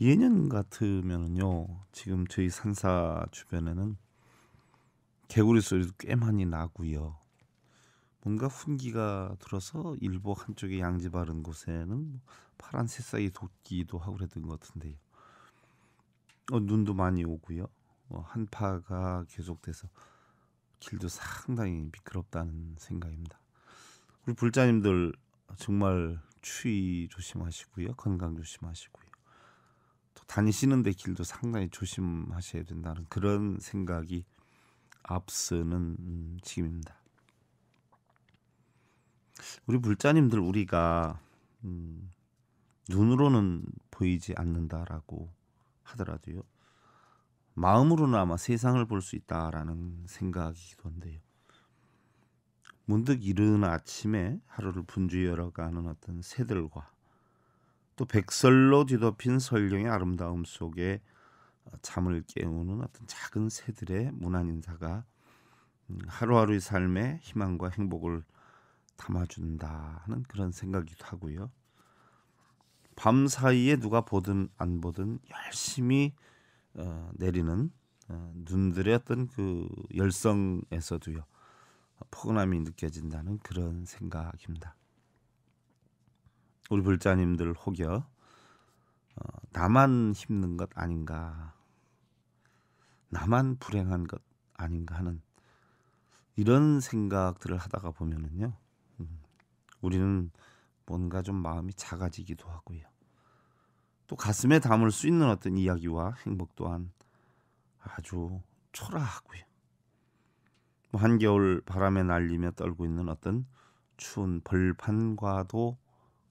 예년 같으면은요 지금 저희 산사 주변에는 개구리 소리도 꽤 많이 나고요. 뭔가 훈기가 들어서 일부 한쪽에 양지 바른 곳에는 파란 새싹이 돋기도 하고 그랬던 것 같은데요. 어, 눈도 많이 오고요. 어, 한파가 계속돼서 길도 상당히 미끄럽다는 생각입니다. 우리 불자님들 정말 추위 조심하시고요. 건강 조심하시고요. 다니시는 데 길도 상당히 조심하셔야 된다는 그런 생각이 앞서는 음, 지금입니다. 우리 불자님들 우리가 음, 눈으로는 보이지 않는다라고 하더라도요. 마음으로는아마 세상을 볼 수 있다라는 생각이기도 한데요. 문득 이른 아침에 하루를 분주히 열어가는 어떤 새들과 또 백설로 뒤덮인 설경의 아름다움 속에 어, 잠을 깨우는 어떤 작은 새들의 문안 인사가 음, 하루하루의 삶에 희망과 행복을 담아준다 하는 그런 생각이기도 하고요. 밤 사이에 누가 보든 안 보든 열심히 어, 내리는 어, 눈들의 어떤 그 열성에서도요 어, 포근함이 느껴진다는 그런 생각입니다. 우리 불자님들 혹여 어, 나만 힘든 것 아닌가, 나만 불행한 것 아닌가 하는 이런 생각들을 하다가 보면은요, 음, 우리는 뭔가 좀 마음이 작아지기도 하고요. 또 가슴에 담을 수 있는 어떤 이야기와 행복 또한 아주 초라하고요. 뭐 한겨울 바람에 날리며 떨고 있는 어떤 추운 벌판과도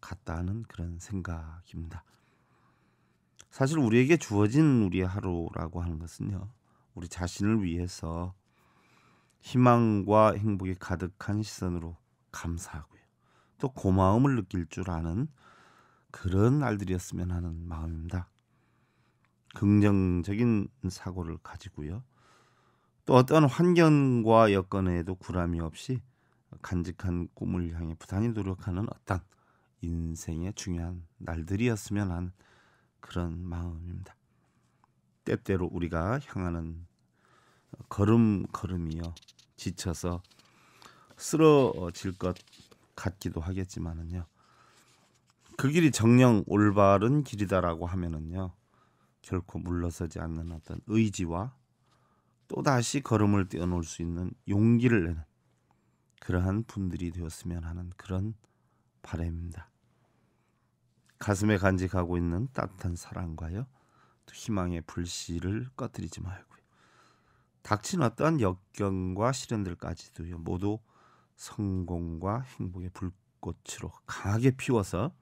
같다 는 그런 생각입니다. 사실 우리에게 주어진 우리의 하루라고 하는 것은요. 우리 자신을 위해서 희망과 행복이 가득한 시선으로 감사하고요. 또 고마움을 느낄 줄 아는 그런 날들이었으면 하는 마음입니다. 긍정적인 사고를 가지고요. 또 어떤 환경과 여건에도 굴함이 없이 간직한 꿈을 향해 부단히 노력하는 어떤 인생의 중요한 날들이었으면 하는 그런 마음입니다. 때때로 우리가 향하는 걸음걸음이요 지쳐서 쓰러질 것 같기도 하겠지만은요 그 길이 정령 올바른 길이다라고 하면은요 결코 물러서지 않는 어떤 의지와 또 다시 걸음을 뛰어놓을수 있는 용기를 내는 그러한 분들이 되었으면 하는 그런 바램입니다. 가슴에 간직하고 있는 따뜻한 사랑과요. 또 희망의 불씨를 꺼뜨리지 말고요. 닥친 어떤 역경과 시련들까지도요. 모두 성공과 행복의 불꽃으로 강하게 피워서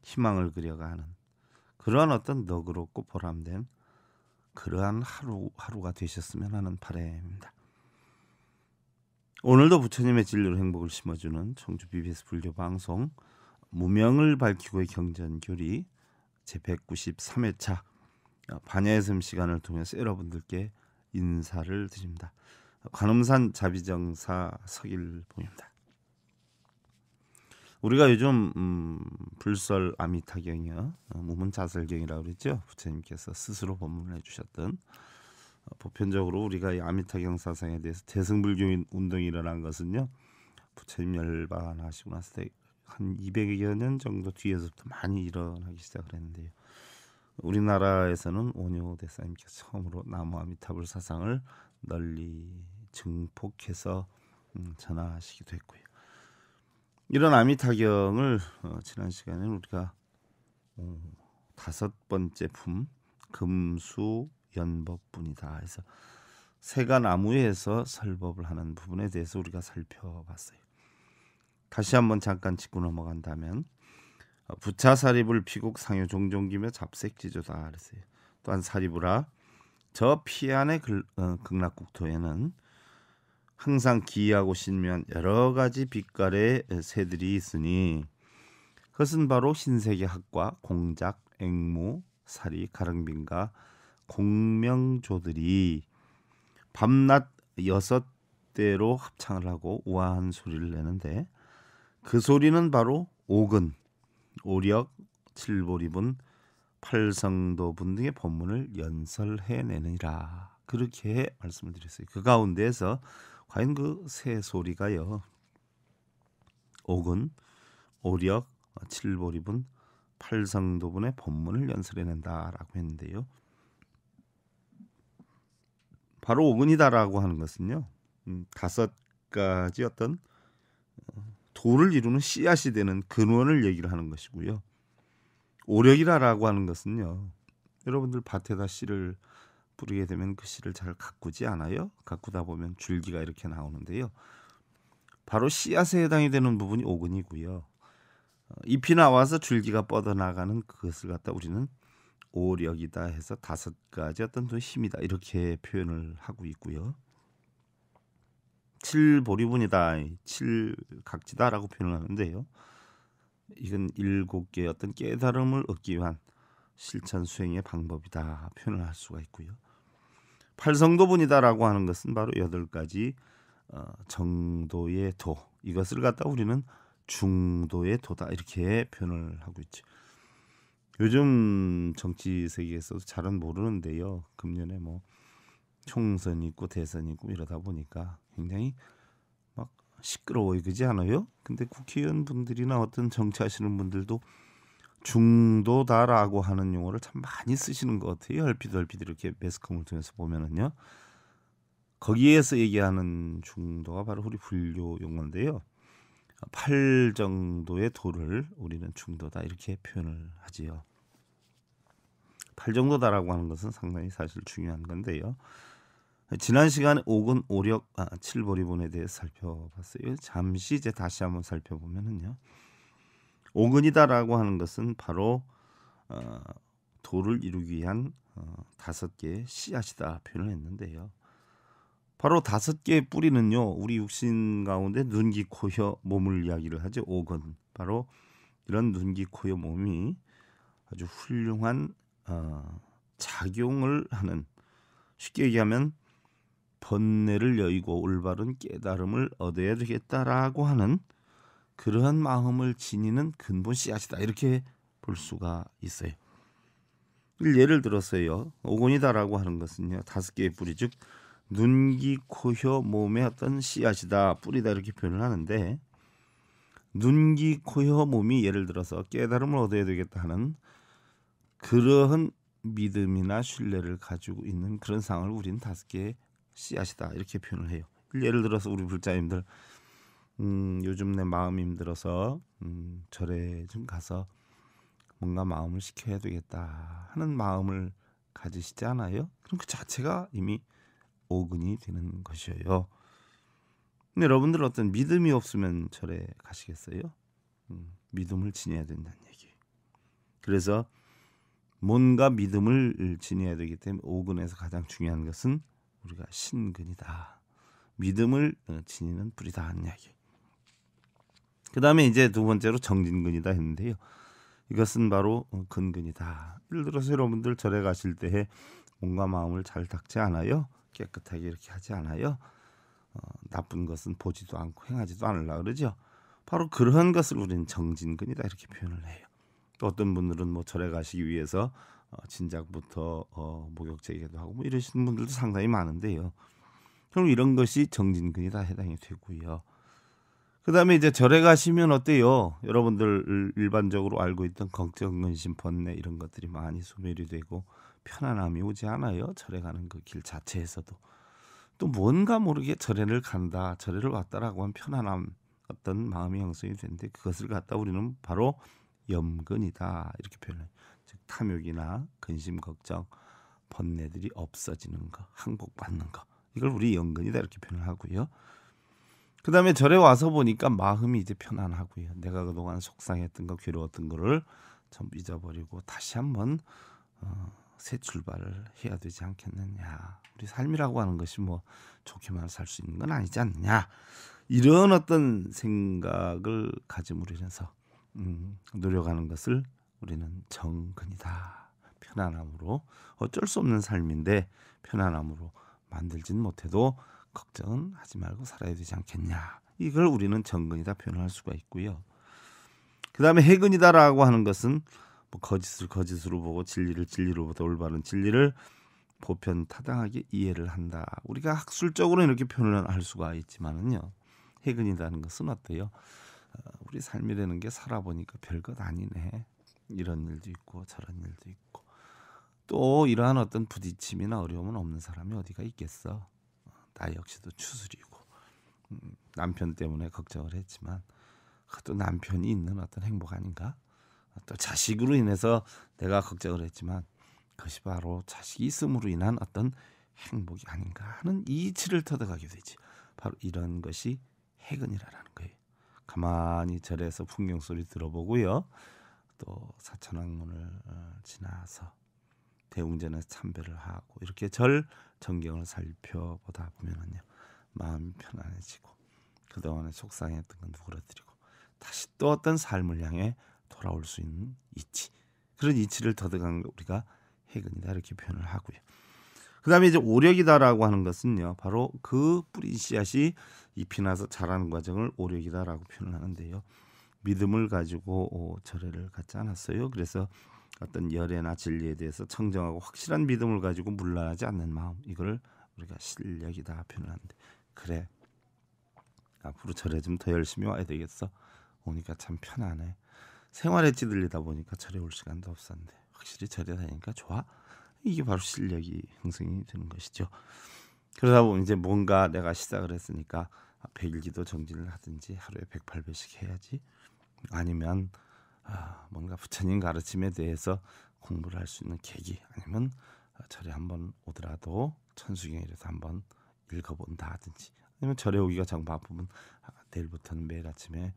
희망을 그려가는 그러한 어떤 너그럽고 보람된 그러한 하루하루가 되셨으면 하는 바램입니다. 오늘도 부처님의 진리로 행복을 심어주는 청주 BBS 불교 방송 무명을 밝히고의 경전교리 제193회차 어, 반야의 섬 시간을 통해서 여러분들께 인사를 드립니다. 관음산 자비정사 석일 봉입니다 우리가 요즘 음, 불설 아미타경이요 어, 무문자설경이라고 그랬죠 부처님께서 스스로 법문을 해주셨던 어, 보편적으로 우리가 이 아미타경 사상에 대해서 대승불교 운동이 일어난 것은요 부처님 열반하시고 나서 한 200여 년 정도 뒤에서부터 많이 일어나기 시작을 했는데요. 우리나라에서는 오뇨 대사님께서 처음으로 나무 아미타불 사상을 널리 증폭해서 음, 전하시기도 했고요. 이런 아미타경을 어, 지난 시간에 우리가 음, 다섯 번째 품 금수 연법분이다 해서 세가 나무에서 설법을 하는 부분에 대해서 우리가 살펴봤어요. 다시 한번 잠깐 짚고 넘어간다면 어, 부차 사립을 피국 상여 종종 기며 잡색 지조다 그랬어요. 또한 사립으라 저 피안의 어, 극락국토에는 항상 기이하고 신묘 여러 가지 빛깔의 어, 새들이 있으니 그것은 바로 신세계 학과 공작, 앵무, 사리, 가릉빈과 공명조들이 밤낮 여섯 대로 합창을 하고 우아한 소리를 내는데 그 소리는 바로 오근, 오력, 칠보리분, 팔성도분 등의 본문을 연설해내느니라 그렇게 말씀을 드렸어요. 그 가운데에서 과연 그 세 소리가요. 오근, 오력, 칠보리분, 팔성도분의 본문을 연설해낸다라고 했는데요. 바로 오근이다라고 하는 것은요. 음, 다섯 가지 어떤 돈를 이루는 씨앗이 되는 근원을 얘기를 하는 것이고요. 오력이라라고 하는 것은요. 여러분들 밭에다 씨를 뿌리게 되면 그 씨를 잘 가꾸지 않아요. 가꾸다 보면 줄기가 이렇게 나오는데요. 바로 씨앗에 해당이 되는 부분이 오근이고요. 어, 잎이 나와서 줄기가 뻗어나가는 그것을 갖다 우리는 오력이다 해서 다섯 가지 어떤 힘이다 이렇게 표현을 하고 있고요. 칠보리분이다, 칠각지다라고 표현을 하는데요. 이건 일곱 개의 어떤 깨달음을 얻기 위한 실천 수행의 방법이다 표현을 할 수가 있고요. 팔성도분이다라고 하는 것은 바로 여덟 가지 어, 정도의 도 이것을 갖다 우리는 중도의 도다 이렇게 표현을 하고 있죠. 요즘 정치 세계에서도 잘은 모르는데요. 금년에 뭐 총선 있고 대선 있고 이러다 보니까 굉장히 막 시끄러워요 그지 않아요? 근데 국회의원 분들이나 어떤 정치하시는 분들도 중도다라고 하는 용어를 참 많이 쓰시는 것 같아요. 얼핏 얼핏 이렇게 매스컴을 통해서 보면은요. 거기에서 얘기하는 중도가 바로 우리 불교 용어인데요. 팔 정도의 도를 우리는 중도다 이렇게 표현을 하지요. 팔 정도다라고 하는 것은 상당히 사실 중요한 건데요. 지난 시간 에 5근 5력 아, 7보리본에 대해 살펴봤어요. 잠시 이제 다시 한번 살펴보면은요. 5근이다라고 하는 것은 바로 어, 도를 이루기 위한 어, 다섯 개의 씨앗이다 표현을 했는데요. 바로 다섯 개의 뿌리는요. 우리 육신 가운데 눈기 코혀 몸을 이야기를 하죠. 5근. 바로 이런 눈기 코혀 몸이 아주 훌륭한 어, 작용을 하는 쉽게 얘기하면 번뇌를 여의고 올바른 깨달음을 얻어야 되겠다라고 하는 그러한 마음을 지니는 근본 씨앗이다 이렇게 볼 수가 있어요. 예를 들어서요 오건이다라고 하는 것은요 다섯 개의 뿌리 즉 눈, 귀, 코, 혀, 몸에 어떤 씨앗이다 뿌리다 이렇게 표현을 하는데 눈, 귀, 코, 혀, 몸이 예를 들어서 깨달음을 얻어야 되겠다 하는 그러한 믿음이나 신뢰를 가지고 있는 그런 상황 우리는 다섯 개의 씨앗이다 이렇게 표현을 해요. 예를 들어서 우리 불자님들 음, 요즘 내 마음이 힘들어서 음, 절에 좀 가서 뭔가 마음을 식혀야 되겠다 하는 마음을 가지시지 않아요? 그럼 그 자체가 이미 오근이 되는 것이에요. 근데 여러분들 어떤 믿음이 없으면 절에 가시겠어요? 음, 믿음을 지녀야 된다는 얘기. 그래서 뭔가 믿음을 지녀야 되기 때문에 오근에서 가장 중요한 것은 우리가 신근이다. 믿음을 어, 지니는 뿌리다 하는 이야기. 그 다음에 이제 두 번째로 정진근이다 했는데요. 이것은 바로 어, 근근이다. 예를 들어서 여러분들 절에 가실 때에 몸과 마음을 잘 닦지 않아요. 깨끗하게 이렇게 하지 않아요. 어, 나쁜 것은 보지도 않고 행하지도 않으려 그러죠. 바로 그러한 것을 우리는 정진근이다 이렇게 표현을 해요. 또 어떤 분들은 뭐 절에 가시기 위해서 어, 진작부터 어, 목욕제기도 하고 뭐 이러시는 분들도 상당히 많은데요. 그럼 이런 것이 정진근이 다 해당이 되고요. 그다음에 이제 절에 가시면 어때요? 여러분들 일반적으로 알고 있던 걱정근심 번뇌 이런 것들이 많이 소멸이 되고 편안함이 오지 않아요. 절에 가는 그 길 자체에서도 또 뭔가 모르게 절에를 간다, 절에를 왔다라고 한 편안함 어떤 마음이 형성이 되는데 그것을 갖다 우리는 바로 염근이다 이렇게 표현해요. 즉 탐욕이나 근심 걱정 번뇌들이 없어지는 거 항복받는 거 이걸 우리 연근이다 이렇게 표현을 하고요. 그 다음에 절에 와서 보니까 마음이 이제 편안하고요. 내가 그동안 속상했던 거 괴로웠던 거를 전부 잊어버리고 다시 한번 어, 새 출발을 해야 되지 않겠느냐. 우리 삶이라고 하는 것이 뭐 좋게만 살 수 있는 건 아니지 않느냐. 이런 어떤 생각을 가짐으로 해서 음, 노력하는 것을 우리는 정근이다. 편안함으로 어쩔 수 없는 삶인데 편안함으로 만들진 못해도 걱정하지 은 말고 살아야 되지 않겠냐. 이걸 우리는 정근이다 표현할 수가 있고요. 그 다음에 해근이다라고 하는 것은 뭐 거짓을 거짓으로 보고 진리를 진리로 보다 올바른 진리를 보편 타당하게 이해를 한다. 우리가 학술적으로 이렇게 표현을 할 수가 있지만은요. 해근이라는 것은 어때요? 어, 우리 삶이라는 게 살아보니까 별것 아니네. 이런 일도 있고 저런 일도 있고 또 이러한 어떤 부딪힘이나 어려움은 없는 사람이 어디가 있겠어. 나 역시도 추스리고 음, 남편 때문에 걱정을 했지만 또 남편이 있는 어떤 행복 아닌가? 또 자식으로 인해서 내가 걱정을 했지만 그것이 바로 자식이 있음으로 인한 어떤 행복이 아닌가 하는 이치를 터득하게 되지. 바로 이런 것이 해근이라는 거예요. 가만히 절에서 풍경 소리 들어보고요. 또 사천왕문을 어, 지나서 대웅전에서 참배를 하고 이렇게 절 전경을 살펴보다 보면은요 마음이 편안해지고 그동안의 속상했던 건 누그러뜨리고 다시 또 어떤 삶을 향해 돌아올 수 있는 이치 그런 이치를 터득한 게 우리가 해근이다 이렇게 표현을 하고요. 그다음에 이제 오력이다라고 하는 것은요 바로 그 뿌린 씨앗이 잎이 나서 자라는 과정을 오력이다라고 표현하는데요. 믿음을 가지고 어, 절회를 갖지 않았어요. 그래서 어떤 열애나 진리에 대해서 청정하고 확실한 믿음을 가지고 물러나지 않는 마음 이걸 우리가 실력이다 표현하는데 그래 앞으로 절에 좀 더 열심히 와야 되겠어 오니까 참 편안해 생활에 찌들리다 보니까 절에 올 시간도 없었는데 확실히 절에 다니니까 좋아 이게 바로 실력이 형성이 되는 것이죠 그러다 보면 이제 뭔가 내가 시작을 했으니까 아, 백일기도 정진을 하든지 하루에 108배씩 해야지 아니면 아, 뭔가 부처님 가르침에 대해서 공부를 할 수 있는 계기 아니면 절에 한번 오더라도 천수경이라도 한번 읽어본다든지 아니면 절에 오기가 정 바쁘면 아, 내일부터는 매일 아침에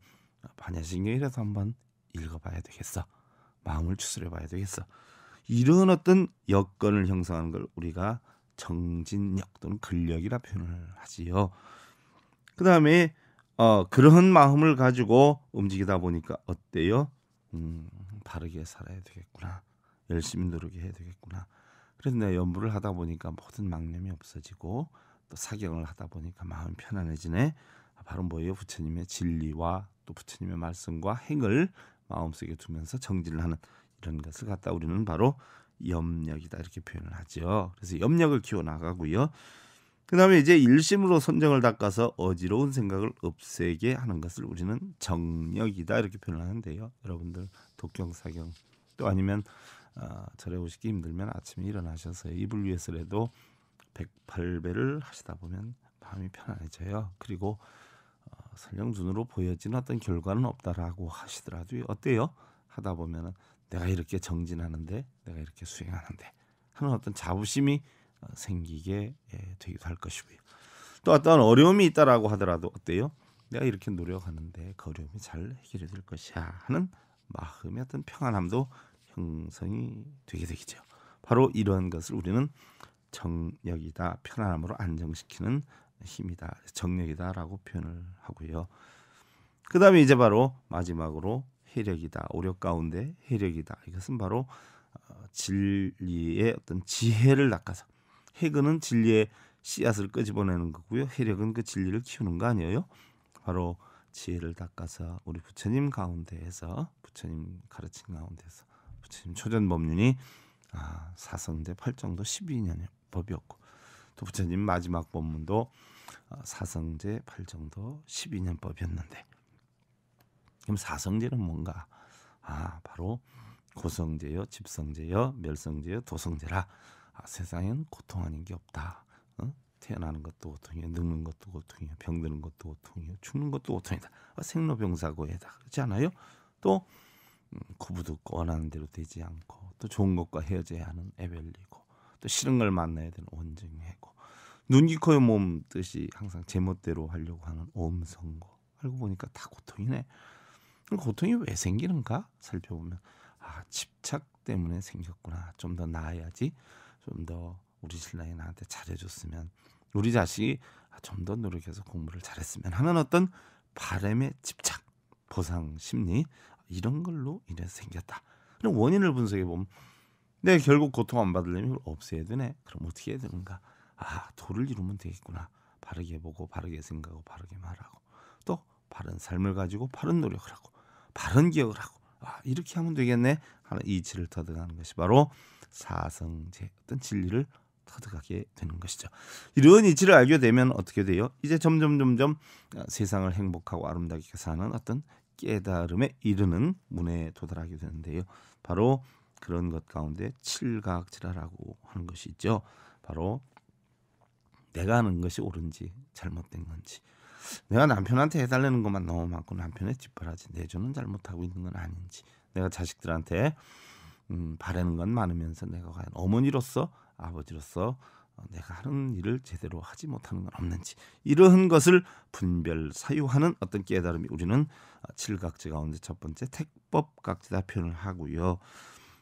반야신경이라도 한번 읽어봐야 되겠어 마음을 추스려봐야 되겠어 이런 어떤 여건을 형성하는 걸 우리가 정진력 또는 근력이라 표현을 하지요 그 다음에 어, 그런 마음을 가지고 움직이다 보니까 어때요? 음, 바르게 살아야 되겠구나. 열심히 노력해야 되겠구나. 그래서 내가 연구를 하다 보니까 모든 망념이 없어지고 또 사경을 하다 보니까 마음이 편안해지네. 아, 바로 뭐예요? 부처님의 진리와 또 부처님의 말씀과 행을 마음속에 두면서 정진을 하는 이런 것을 갖다 우리는 바로 염력이다 이렇게 표현을 하죠. 그래서 염력을 키워 나가고요. 그 다음에 이제 일심으로 선정을 닦아서 어지러운 생각을 없애게 하는 것을 우리는 정력이다 이렇게 표현하는데요. 여러분들 독경사경 또 아니면 아, 절에 오시기 힘들면 아침에 일어나셔서 이불 위에서라도 108배를 하시다 보면 마음이 편안해져요. 그리고 어, 설령 눈으로 보여진 어떤 결과는 없다라고 하시더라도 어때요? 하다 보면은 내가 이렇게 정진하는데 내가 이렇게 수행하는데 하는 어떤 자부심이 생기게 예, 되기도 할 것이고요. 또 어떤 어려움이 있다라고 하더라도 어때요? 내가 이렇게 노력하는데 그 어려움이 잘해결될 것이야 하는 마음의 어떤 평안함도 형성이 되게 되겠죠. 바로 이러한 것을 우리는 정력이다 편안함으로 안정시키는 힘이다 정력이다라고 표현을 하고요. 그다음에 이제 바로 마지막으로 해력이다 오력 가운데 해력이다 이것은 바로 어, 진리의 어떤 지혜를 낚아서 해근은 진리의 씨앗을 끄집어내는 거고요. 해력은 그 진리를 키우는 거 아니에요? 바로 지혜를 닦아서 우리 부처님 가운데에서 부처님 가르친 가운데서 부처님 초전 법륜이 아, 사성대 팔정도 12년 의 법이었고 또 부처님 마지막 법문도 아, 사성제 팔정도 12년 법이었는데 그럼 사성제는 뭔가 아 바로 고성제요 집성제요 멸성제요 도성제라 아, 세상엔 고통 아닌 게 없다. 어? 태어나는 것도 고통이야, 늙는 것도 고통이야, 병드는 것도 고통이야, 죽는 것도 고통이다. 아, 생로병사고에다 그렇지 않아요? 또 음, 구부도 원하는 대로 되지 않고 또 좋은 것과 헤어져야 하는 에벨리고 또 싫은 걸 만나야 되는 원증이고 눈기코의 몸 뜻이 항상 제멋대로 하려고 하는 엄성고 알고 보니까 다 고통이네. 그 고통이 왜 생기는가 살펴보면 아 집착 때문에 생겼구나. 좀 더 나아야지. 좀더 우리 신랑이 나한테 잘해줬으면 우리 자식이 좀 더 노력해서 공부를 잘했으면 하는 어떤 바램의 집착 보상 심리 이런 걸로 인해서 생겼다. 그럼 원인을 분석해 보면 내 네, 결국 고통 안 받으려면 이걸 없애야 되네. 그럼 어떻게 해야 되는가? 아 도를 이루면 되겠구나. 바르게 보고 바르게 생각하고 바르게 말하고 또 바른 삶을 가지고 바른 노력을 하고 바른 기억을 하고 아 이렇게 하면 되겠네 하는 이치를 터득하는 것이 바로 사성제 어떤 진리를 터득하게 되는 것이죠. 이런 이치를 알게 되면 어떻게 돼요? 이제 점점 점점 아, 세상을 행복하고 아름답게 사는 어떤 깨달음에 이르는 문에 도달하게 되는데요. 바로 그런 것 가운데 칠각질하라고 하는 것이 있죠. 바로 내가 하는 것이 옳은지 잘못된 건지 내가 남편한테 해달라는 것만 너무 많고 남편의 짓바라지 내조는 잘못하고 있는 건 아닌지 내가 자식들한테 음, 바라는 건 많으면서 내가 과연 어머니로서 아버지로서 어, 내가 하는 일을 제대로 하지 못하는 건 없는지 이러한 것을 분별 사유하는 어떤 깨달음이 우리는 어, 칠각지 가운데 첫 번째 택법각지다 표현을 하고요.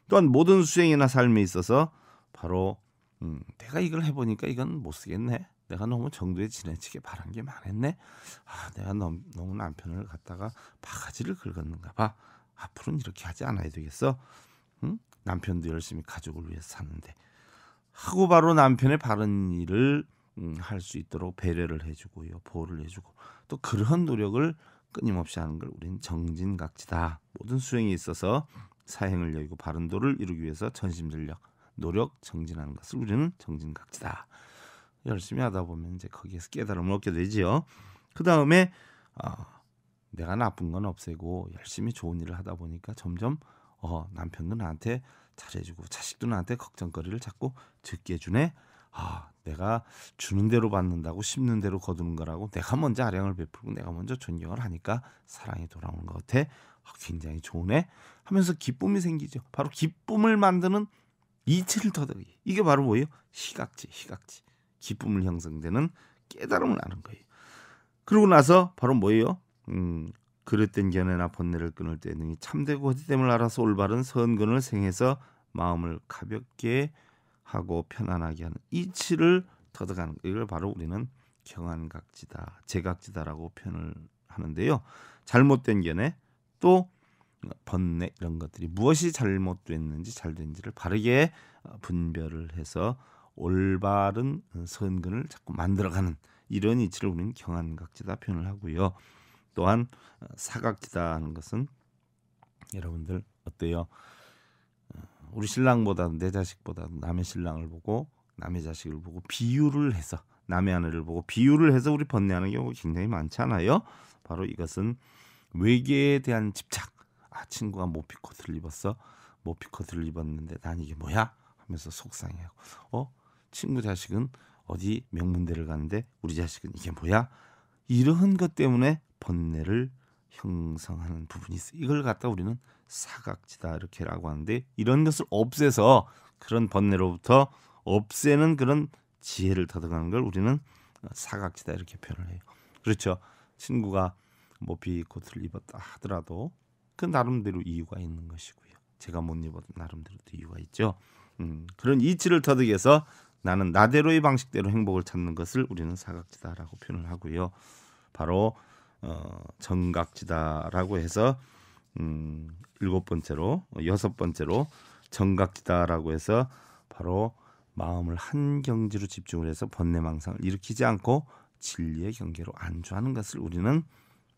또한 모든 수행이나 삶에 있어서 바로 음, 내가 이걸 해보니까 이건 못 쓰겠네. 내가 너무 정도에 지나치게 바란 게 많았네. 아, 내가 너무, 너무 남편을 갖다가 바가지를 긁었는가 봐. 앞으로는 이렇게 하지 않아야 되겠어. 남편도 열심히 가족을 위해서 사는데 하고 바로 남편의 바른 일을 음, 할수 있도록 배려를 해주고요, 보호를 해주고 또 그런 노력을 끊임없이 하는 걸 우리는 정진각지다. 모든 수행에 있어서 사행을 여의고 바른 도를 이루기 위해서 전심전력, 노력, 정진하는 것을 우리는 정진각지다. 열심히 하다 보면 이제 거기에서 깨달음을 얻게 되지요. 그 다음에 어, 내가 나쁜 건 없애고 열심히 좋은 일을 하다 보니까 점점 어, 남편도 나한테 잘해주고 자식도 나한테 걱정거리를 자꾸 듣게 해주네. 아, 내가 주는 대로 받는다고 심는 대로 거두는 거라고 내가 먼저 아량을 베풀고 내가 먼저 존경을 하니까 사랑이 돌아오는 것 같아. 아, 굉장히 좋네 하면서 기쁨이 생기죠. 바로 기쁨을 만드는 이치를 터득이. 이게 바로 뭐예요? 시각지, 시각지. 기쁨을 형성되는 깨달음을 아는 거예요. 그러고 나서 바로 뭐예요? 음, 그릇된 견해나 번뇌를 끊을 때 능히 참되고 허짓됨을 알아서 올바른 선근을 생해서 마음을 가볍게 하고 편안하게 하는 이치를 터득하는 이걸 바로 우리는 경안각지다, 제각지다라고 표현을 하는데요. 잘못된 견해 또 번뇌 이런 것들이 무엇이 잘못됐는지 잘된지를 바르게 분별을 해서 올바른 선근을 자꾸 만들어가는 이런 이치를 우리는 경안각지다 표현을 하고요. 또한 사각지다 하는 것은 여러분들 어때요? 어, 우리 신랑보다 내 자식보다 남의 신랑을 보고 남의 자식을 보고 비유를 해서 남의 아내를 보고 비유를 해서 우리 번뇌하는 경우 굉장히 많잖아요. 바로 이것은 외계에 대한 집착. 아 친구가 모피 코트를 입었어. 모피 코트를 입었는데 난 이게 뭐야? 하면서 속상해하고 어 친구 자식은 어디 명문대를 갔는데 우리 자식은 이게 뭐야? 이러한 것 때문에 번뇌를 형성하는 부분이 있어요. 이걸 갖다 우리는 사각지다 이렇게라고 하는데 이런 것을 없애서 그런 번뇌로부터 없애는 그런 지혜를 터득하는 걸 우리는 사각지다 이렇게 표현을 해요. 그렇죠. 친구가 뭐비 코트를 입었다 하더라도 그 나름대로 이유가 있는 것이고요. 제가 못 입어도 나름대로 도 이유가 있죠. 음, 그런 이치를 터득해서 나는 나대로의 방식대로 행복을 찾는 것을 우리는 사각지다라고 표현을 하고요. 바로 어, 정각지다라고 해서 음, 일곱 번째로 여섯 번째로 정각지다라고 해서 바로 마음을 한 경지로 집중을 해서 번뇌망상을 일으키지 않고 진리의 경계로 안주하는 것을 우리는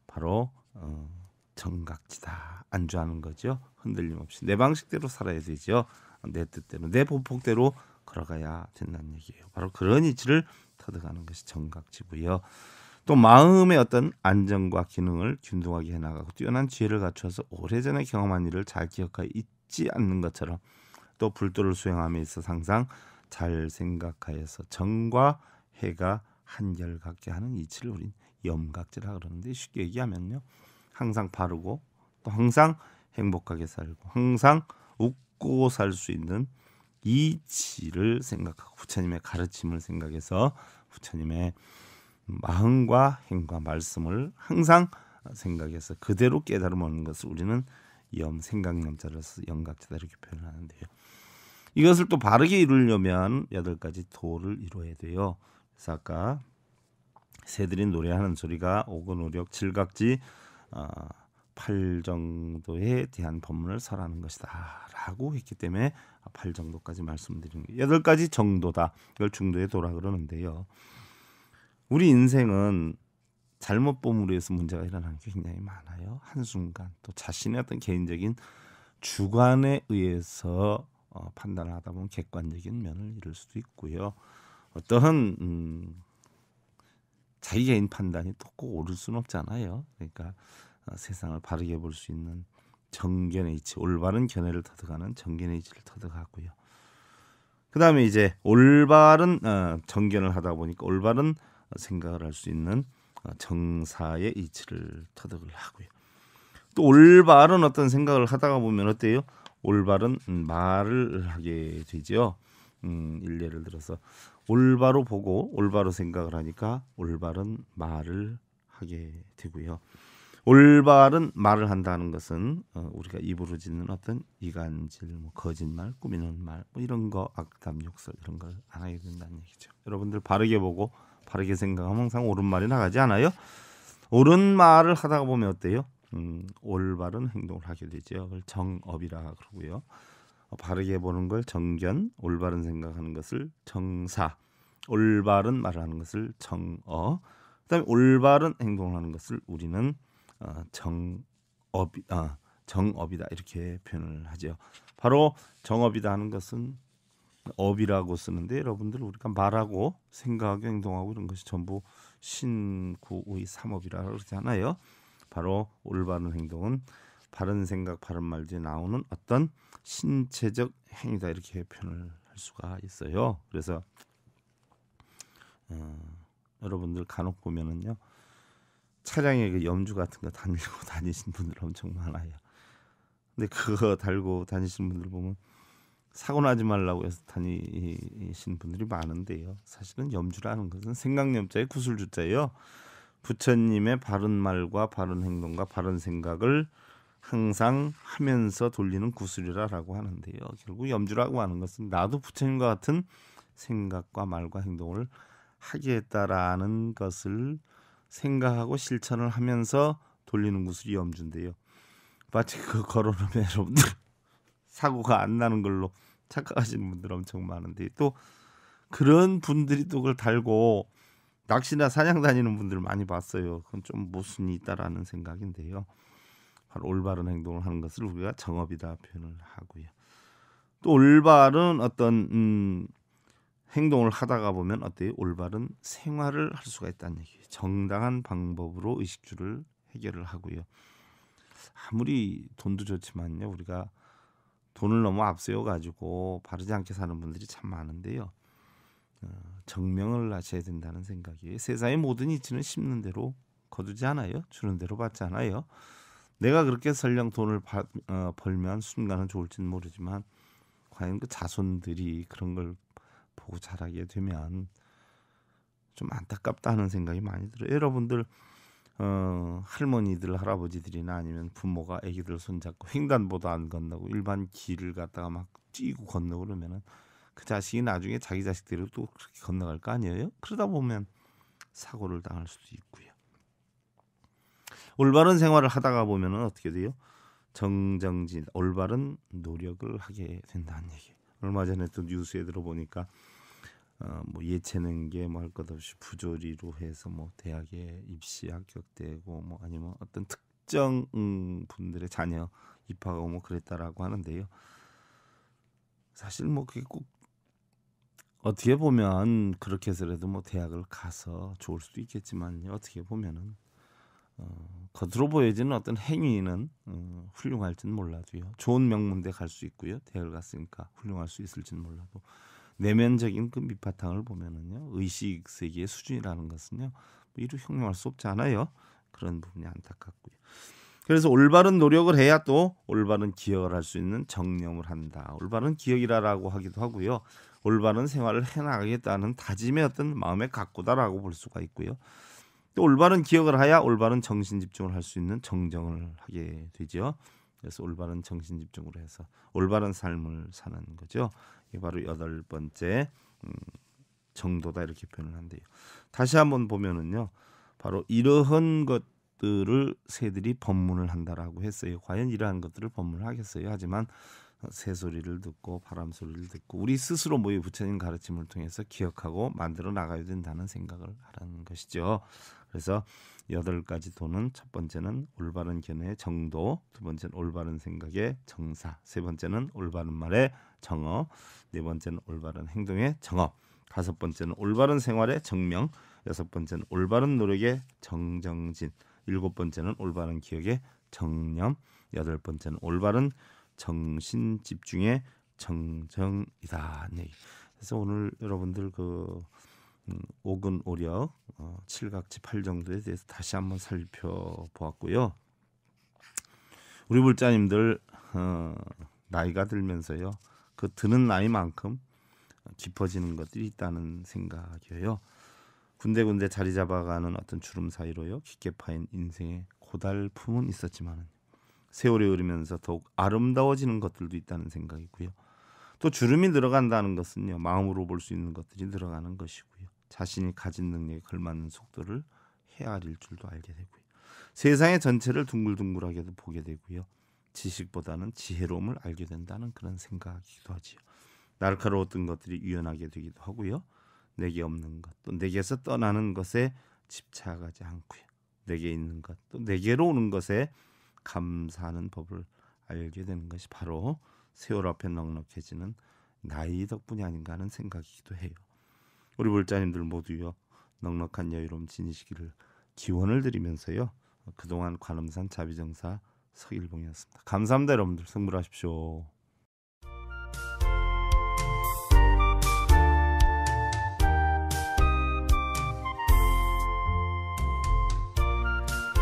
바로 어, 정각지다 안주하는 거죠. 흔들림 없이 내 방식대로 살아야 되죠. 내 뜻대로 내 보폭대로 걸어가야 된다는 얘기예요. 바로 그런 이치를 터득하는 것이 정각지고요. 또 마음의 어떤 안정과 기능을 균등하게 해나가고 뛰어난 지혜를 갖추어서 오래전에 경험한 일을 잘 기억하여 잊지 않는 것처럼 또 불도를 수행함에 있어 항상 잘 생각하여서 정과 해가 한결같게 하는 이치를 우린 염각지라 그러는데 쉽게 얘기하면요 항상 바르고 또 항상 행복하게 살고 항상 웃고 살 수 있는 이치를 생각하고 부처님의 가르침을 생각해서 부처님의 마음과 행과 말씀을 항상 생각해서 그대로 깨달음하는 것을 우리는 염 생각염자로서 영각지다 이렇게 표현을 하는데요. 이것을 또 바르게 이루려면 여덟 가지 도를 이루어야 돼요. 그래서 아까 새들이 노래하는 소리가 오근오력 칠각지 어, 팔정도에 대한 법문을 설하는 것이다라고 했기 때문에 팔정도까지 말씀드리는 여덟 가지 정도다. 이걸 중도의 도라 그러는데요. 우리 인생은 잘못 봄으로 해서 문제가 일어나는 게 굉장히 많아요. 한순간 또 자신의 어떤 개인적인 주관에 의해서 어, 판단을 하다 보면 객관적인 면을 잃을 수도 있고요. 어떤 음, 자기 개인 판단이 또꼭 오를 수는 없잖아요. 그러니까 어, 세상을 바르게 볼 수 있는 정견의 이치, 올바른 견해를 터득하는 정견의 이치를 터득하고요. 그 다음에 이제 올바른 어, 정견을 하다 보니까 올바른 생각을 할 수 있는 어, 정사의 이치를 터득을 하고요. 또 올바른 어떤 생각을 하다가 보면 어때요? 올바른 음, 말을 하게 되지요. 음, 일례를 들어서 올바로 보고 올바로 생각을 하니까 올바른 말을 하게 되고요. 올바른 말을 한다는 것은 어, 우리가 입으로 짓는 어떤 이간질, 뭐 거짓말, 꾸미는 말, 뭐 이런 거 악담, 욕설 이런 걸 안 하게 된다는 얘기죠. 여러분들 바르게 보고 바르게 생각하면 항상 옳은 말이 나가지 않아요. 옳은 말을 하다가 보면 어때요? 음, 올바른 행동을 하게 되죠. 그걸 정업이라 그러고요. 바르게 보는 걸 정견, 올바른 생각하는 것을 정사, 올바른 말을 하는 것을 정어, 그다음에 올바른 행동을 하는 것을 우리는 어, 정업, 아, 정업이다 이렇게 표현을 하죠. 바로 정업이다 하는 것은 업이라고 쓰는데 여러분들 우리가 말하고 생각하고 행동하고 이런 것이 전부 신구의 삼업이라 그러지않아요 바로 올바른 행동은 바른 생각, 바른 말 뒤에 나오는 어떤 신체적 행위다 이렇게 표현을 할 수가 있어요. 그래서 어, 여러분들 간혹 보면은요 차량에 그 염주 같은 거 달고 다니신 분들 엄청 많아요. 근데 그거 달고 다니시는 분들 보면 사고 나지 말라고 해서 다니신 분들이 많은데요. 사실은 염주라는 것은 생각염자의 구슬주자예요 부처님의 바른 말과 바른 행동과 바른 생각을 항상 하면서 돌리는 구슬이라라고 하는데요. 결국 염주라고 하는 것은 나도 부처님과 같은 생각과 말과 행동을 하겠다라는 것을 생각하고 실천을 하면서 돌리는 구슬이 염주인데요. 마치 그 거론하면 여러분들 사고가 안 나는 걸로 착각하시는 분들 엄청 많은데 또 그런 분들이 또 그걸 달고 낚시나 사냥 다니는 분들 많이 봤어요. 그건 좀 모순이 있다라는 생각인데요. 바로 올바른 행동을 하는 것을 우리가 정업이다 표현을 하고요. 또 올바른 어떤 음, 행동을 하다가 보면 어때요? 올바른 생활을 할 수가 있다는 얘기예요. 정당한 방법으로 의식주를 해결을 하고요. 아무리 돈도 좋지만요, 우리가 돈을 너무 앞세워 가지고 바르지 않게 사는 분들이 참 많은데요. 어, 정명을 하셔야 된다는 생각이 세상의 모든 이치는 심는 대로 거두지 않아요. 주는 대로 받지 않아요. 내가 그렇게 설령 돈을 바, 어, 벌면 순간은 좋을지는 모르지만 과연 그 자손들이 그런 걸 보고 자라게 되면 좀 안타깝다는 생각이 많이 들어요. 여러분들 어, 할머니들 할아버지들이나 아니면 부모가 아기들 손잡고 횡단보도 안 건너고 일반 길을 갔다가 막 뛰고 건너 그러면은 그 자식이 나중에 자기 자식들을 또 그렇게 건너갈 거 아니에요? 그러다 보면 사고를 당할 수도 있고요. 올바른 생활을 하다가 보면은 어떻게 돼요? 정정진 올바른 노력을 하게 된다는 얘기. 얼마 전에 또 뉴스에 들어보니까 어, 뭐 예체능계 뭐할 것 없이 부조리로 해서 뭐 대학에 입시 합격되고 뭐 아니면 어떤 특정 음, 분들의 자녀 입학하고 뭐 그랬다라고 하는데요. 사실 뭐 그게 꼭 어떻게 보면 그렇게 해서라도 뭐 대학을 가서 좋을 수도 있겠지만 어떻게 보면은 어, 겉으로 보여지는 어떤 행위는 어, 훌륭할지는 몰라도요. 좋은 명문대 갈 수 있고요. 대학을 갔으니까 훌륭할 수있을지는 몰라도 내면적인 그 밑바탕을 보면은요 의식 세계의 수준이라는 것은요 뭐 이루 혁명할 수 없지 않아요 그런 부분이 안타깝고요. 그래서 올바른 노력을 해야 또 올바른 기억을 할 수 있는 정념을 한다. 올바른 기억이라라고 하기도 하고요. 올바른 생활을 해나가겠다는 다짐의 어떤 마음의 각오다라고 볼 수가 있고요. 또 올바른 기억을 해야 올바른 정신 집중을 할 수 있는 정정을 하게 되죠. 그래서 올바른 정신 집중으로 해서 올바른 삶을 사는 거죠. 이게 바로 여덟 번째 음, 정도다 이렇게 표현을 한대요. 다시 한번 보면은요. 바로 이러한 것들을 새들이 법문을 한다라고 했어요. 과연 이러한 것들을 법문을 하겠어요. 하지만 새 소리를 듣고 바람 소리를 듣고 우리 스스로 모의 부처님 가르침을 통해서 기억하고 만들어 나가야 된다는 생각을 하는 것이죠. 그래서 여덟 가지 도는 첫 번째는 올바른 견해의 정도, 두 번째는 올바른 생각의 정사, 세 번째는 올바른 말의 정어, 네 번째는 올바른 행동의 정어 다섯 번째는 올바른 생활의 정명, 여섯 번째는 올바른 노력의 정정진, 일곱 번째는 올바른 기억의 정념, 여덟 번째는 올바른 정신 집중의 정정이다. 네. 그래서 오늘 여러분들 그 음, 오근 오력 어, 칠각지 팔정도에 대해서 다시 한번 살펴보았고요. 우리 불자님들 어, 나이가 들면서요 그 드는 나이만큼 깊어지는 것들이 있다는 생각이에요. 군데군데 자리 잡아가는 어떤 주름 사이로요 깊게 파인 인생의 고달픔은 있었지만 세월이 흐르면서 더욱 아름다워지는 것들도 있다는 생각이고요. 또 주름이 늘어간다는 것은요 마음으로 볼 수 있는 것들이 늘어가는 것이고 자신이 가진 능력에 걸맞는 속도를 헤아릴 줄도 알게 되고요. 세상의 전체를 둥글둥글하게도 보게 되고요. 지식보다는 지혜로움을 알게 된다는 그런 생각이기도 하지요. 날카로웠던 것들이 유연하게 되기도 하고요. 내게 없는 것, 또 내게서 떠나는 것에 집착하지 않고요. 내게 있는 것, 또 내게로 오는 것에 감사하는 법을 알게 되는 것이 바로 세월 앞에 넉넉해지는 나이 덕분이 아닌가 하는 생각이기도 해요. 우리 볼자님들 모두요 넉넉한 여유로움 지니시기를 기원을 드리면서요 그동안 관음산 자비정사 서일봉이었습니다. 감사합니다 여러분들 성불하십시오.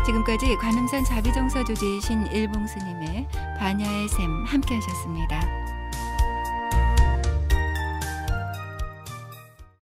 지금까지 관음산 자비정사 조지신 이 일봉스님의 반야의 샘 함께 하셨습니다.